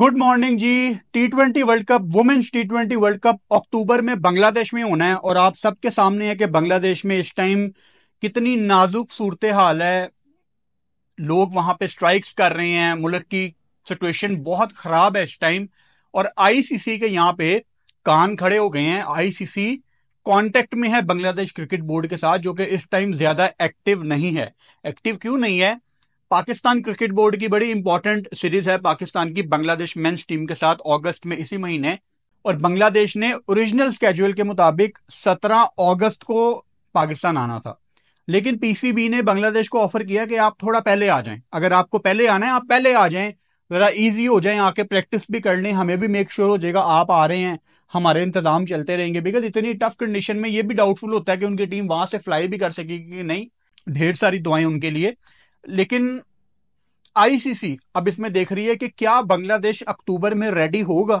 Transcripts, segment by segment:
good morning जी T twenty world cup women's T twenty world cup अक्टूबर में बांग्लादेश में होना है और आप सबके सामने है कि बांग्लादेश में इस टाइम कितनी नाजुक सूरत हाल है लोग वहां पे स्ट्राइक्स कर रहे हैं मुल्क की सिचुएशन बहुत खराब है इस टाइम और आईसीसी के यहाँ पे कान खड़े हो गए हैं आईसीसी कांटेक्ट में है बांग्लादेश क्रिकेट बोर्ड के साथ जो कि इस टाइम ज्यादा एक्टिव नहीं है एक्टिव क्यों नहीं है पाकिस्तान क्रिकेट बोर्ड की बड़ी इंपॉर्टेंट सीरीज है पाकिस्तान की बांग्लादेश मेंस टीम के साथ अगस्त में इसी महीने और बांग्लादेश ने ओरिजिनल स्केड्यूल के मुताबिक 17 अगस्त को पाकिस्तान आना था लेकिन पीसीबी ने बांग्लादेश को ऑफर किया कि आप थोड़ा पहले आ जाएं अगर आपको पहले आना है आप पहले आ जाएं ज़रा इजी हो जाए आके प्रैक्टिस भी कर लें हमें भी मेक श्योर हो जाएगा आप आ रहे हैं हमारे इंतजाम चलते रहेंगे बिकॉज इतनी टफ कंडीशन में ये भी डाउटफुल होता है कि उनकी टीम वहां से फ्लाई भी कर सकेगी कि नहीं ढेर सारी दुआएं उनके लिए लेकिन आईसीसी अब इसमें देख रही है कि क्या बांग्लादेश अक्टूबर में रेडी होगा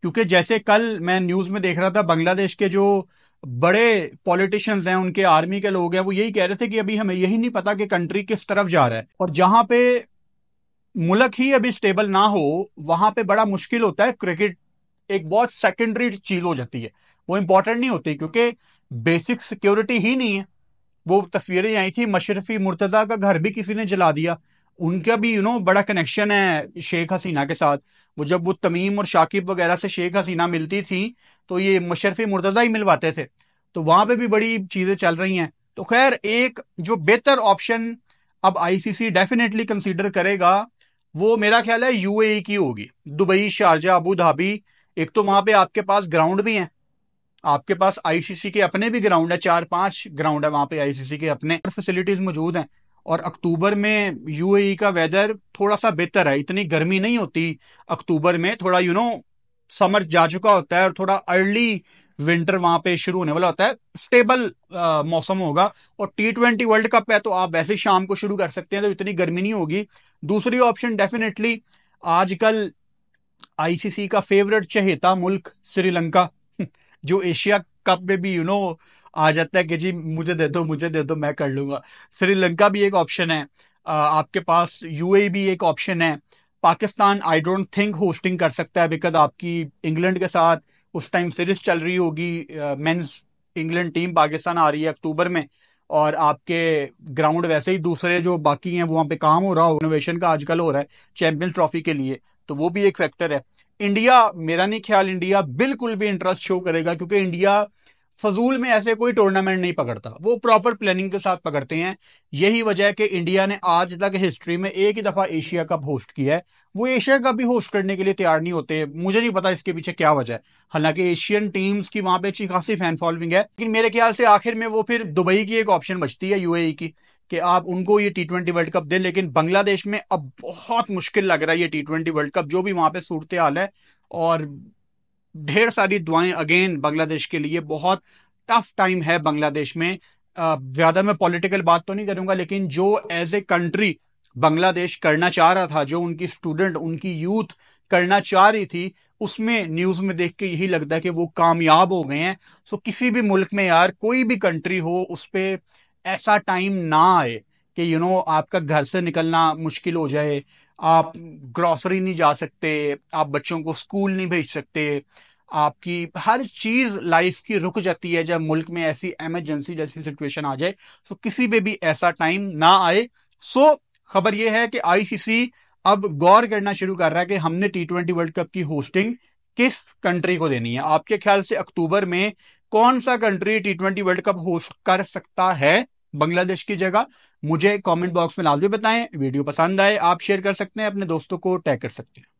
क्योंकि जैसे कल मैं न्यूज में देख रहा था बांग्लादेश के जो बड़े पॉलिटिशियंस हैं उनके आर्मी के लोग हैं वो यही कह रहे थे कि अभी हमें यही नहीं पता कि कंट्री किस तरफ जा रहा है और जहां पे मुल्क ही अभी स्टेबल ना हो वहां पे बड़ा मुश्किल होता है क्रिकेट एक बहुत सेकेंडरी चीज हो जाती है वो इंपॉर्टेंट नहीं होती क्योंकि बेसिक सिक्योरिटी ही नहीं है वो तस्वीरें आई थी मशरफी मुर्तज़ा का घर भी किसी ने जला दिया उनका भी यू नो बड़ा कनेक्शन है शेख हसीना के साथ वो जब वो तमीम और शाकिब वगैरह से शेख हसीना मिलती थी तो ये मशरफी मुर्तज़ा ही मिलवाते थे तो वहां पे भी बड़ी चीज़ें चल रही हैं तो खैर एक जो बेहतर ऑप्शन अब आईसीसी डेफिनेटली कंसीडर करेगा वो मेरा ख्याल है यूएई e की होगी दुबई शारजा अबू धाबी एक तो वहां पे आपके पास ग्राउंड भी है आपके पास आईसीसी के अपने भी ग्राउंड है चार पांच ग्राउंड है वहां पे आईसीसी के अपने फैसिलिटीज मौजूद हैं और अक्टूबर में यूएई e का वेदर थोड़ा सा बेहतर है इतनी गर्मी नहीं होती अक्टूबर में थोड़ा यू नो समर जा चुका होता है और थोड़ा अर्ली विंटर वहां पे शुरू होने वाला होता है स्टेबल मौसम होगा और टी ट्वेंटी वर्ल्ड कप है तो आप वैसे ही शाम को शुरू कर सकते हैं तो इतनी गर्मी नहीं होगी दूसरी ऑप्शन डेफिनेटली आजकल आईसीसी का फेवरेट चहेता मुल्क श्रीलंका जो एशिया कप में भी यू नो आ जाता है कि जी मुझे दे दो मुझे दे दो मैं कर लूंगा श्रीलंका भी एक ऑप्शन है आपके पास यूए भी एक ऑप्शन है Pakistan I don't think hosting कर सकता है बिकॉज आपकी इंग्लैंड के साथ उस टाइम सीरीज चल रही होगी मेंस इंग्लैंड टीम पाकिस्तान आ रही है अक्टूबर में और आपके ग्राउंड वैसे ही दूसरे जो बाकी हैं वहाँ पे काम हो रहा हो इनोवेशन का आजकल हो रहा है चैंपियंस ट्रॉफी के लिए तो वो भी एक फैक्टर है इंडिया मेरा नहीं ख्याल इंडिया बिल्कुल भी इंटरेस्ट शो करेगा क्योंकि इंडिया फजूल में ऐसे कोई टूर्नामेंट नहीं पकड़ता वो प्रॉपर प्लानिंग के साथ पकड़ते हैं यही वजह है कि इंडिया ने आज तक हिस्ट्री में एक ही दफ़ा एशिया कप होस्ट किया है वो एशिया कप भी होस्ट करने के लिए तैयार नहीं होते मुझे नहीं पता इसके पीछे क्या वजह है हालांकि एशियन टीम्स की वहां पे अच्छी खासी फैन फॉलोइंग है लेकिन मेरे ख्याल से आखिर में वो फिर दुबई की एक ऑप्शन बचती है यूएई e की कि आप उनको ये टी ट्वेंटी वर्ल्ड कप दे लेकिन बांग्लादेश में अब बहुत मुश्किल लग रहा है ये टी ट्वेंटी वर्ल्ड कप जो भी वहां पे सूरत हाल है और ढेर सारी दुआएं अगेन बांग्लादेश के लिए बहुत टफ टाइम है बांग्लादेश में ज्यादा मैं पॉलिटिकल बात तो नहीं करूंगा लेकिन जो एज ए कंट्री बांग्लादेश करना चाह रहा था जो उनकी स्टूडेंट उनकी यूथ करना चाह रही थी उसमें न्यूज में देख के यही लगता है कि वो कामयाब हो गए हैं सो किसी भी मुल्क में यार कोई भी कंट्री हो उस पर ऐसा टाइम ना आए कि यू नो आपका घर से निकलना मुश्किल हो जाए आप ग्रॉसरी नहीं जा सकते आप बच्चों को स्कूल नहीं भेज सकते आपकी हर चीज लाइफ की रुक जाती है जब मुल्क में ऐसी एमरजेंसी जैसी सिचुएशन आ जाए तो किसी पे भी ऐसा टाइम ना आए सो खबर यह है कि आईसीसी अब गौर करना शुरू कर रहा है कि हमने टी ट्वेंटी वर्ल्ड कप की होस्टिंग किस कंट्री को देनी है आपके ख्याल से अक्टूबर में कौन सा country T twenty world cup host कर सकता है बांग्लादेश की जगह मुझे कमेंट बॉक्स में लाजमी बताएं वीडियो पसंद आए आप शेयर कर सकते हैं अपने दोस्तों को टैग कर सकते हैं